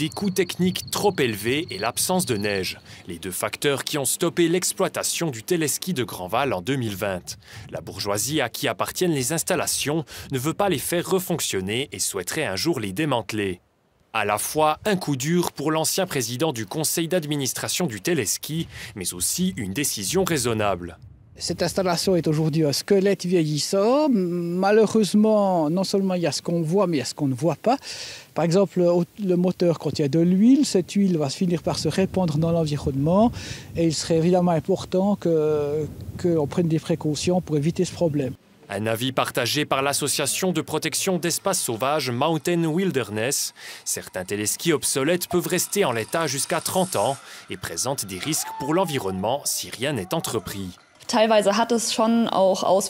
des coûts techniques trop élevés et l'absence de neige, les deux facteurs qui ont stoppé l'exploitation du téléski de Grandval en 2020. La bourgeoisie à qui appartiennent les installations ne veut pas les faire refonctionner et souhaiterait un jour les démanteler. À la fois un coup dur pour l'ancien président du conseil d'administration du téléski, mais aussi une décision raisonnable. Cette installation est aujourd'hui un squelette vieillissant. Malheureusement, non seulement il y a ce qu'on voit, mais il y a ce qu'on ne voit pas. Par exemple, le moteur contient de l'huile. Cette huile va finir par se répandre dans l'environnement. Et il serait évidemment important qu'on prenne des précautions pour éviter ce problème. Un avis partagé par l'association de protection d'espaces sauvages Mountain Wilderness. Certains téléskis obsolètes peuvent rester en l'état jusqu'à 30 ans et présentent des risques pour l'environnement si rien n'est entrepris hat schon auch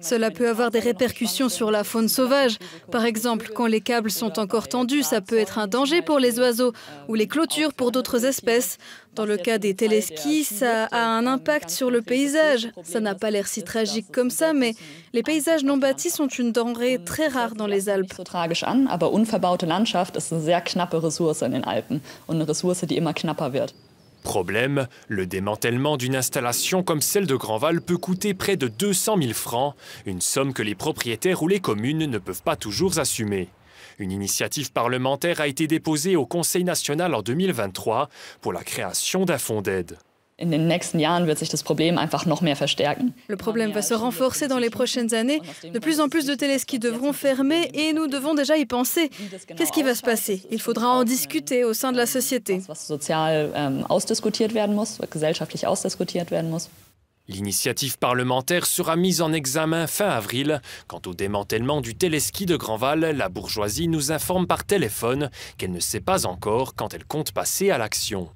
Cela peut avoir des répercussions sur la faune sauvage. Par exemple, quand les câbles sont encore tendus, ça peut être un danger pour les oiseaux euh, ou les clôtures pour d'autres espèces. Dans le cas des téléskis, ça a un impact sur le paysage. Ça n'a pas l'air si tragique comme ça, mais les paysages non bâtis sont une denrée mmh, très rare dans les Alpes. Tragisch an, Aber unverbaute Landschaft ist eine sehr knappe Ressource in den Alpen und eine Ressource, die immer knapper wird. Problème, le démantèlement d'une installation comme celle de Grandval peut coûter près de 200 000 francs, une somme que les propriétaires ou les communes ne peuvent pas toujours assumer. Une initiative parlementaire a été déposée au Conseil national en 2023 pour la création d'un fonds d'aide. Le problème va se renforcer dans les prochaines années. De plus en plus de téléskis devront fermer et nous devons déjà y penser. Qu'est-ce qui va se passer Il faudra en discuter au sein de la société. Ähm, L'initiative parlementaire sera mise en examen fin avril. Quant au démantèlement du téléski de Grandval, la bourgeoisie nous informe par téléphone qu'elle ne sait pas encore quand elle compte passer à l'action.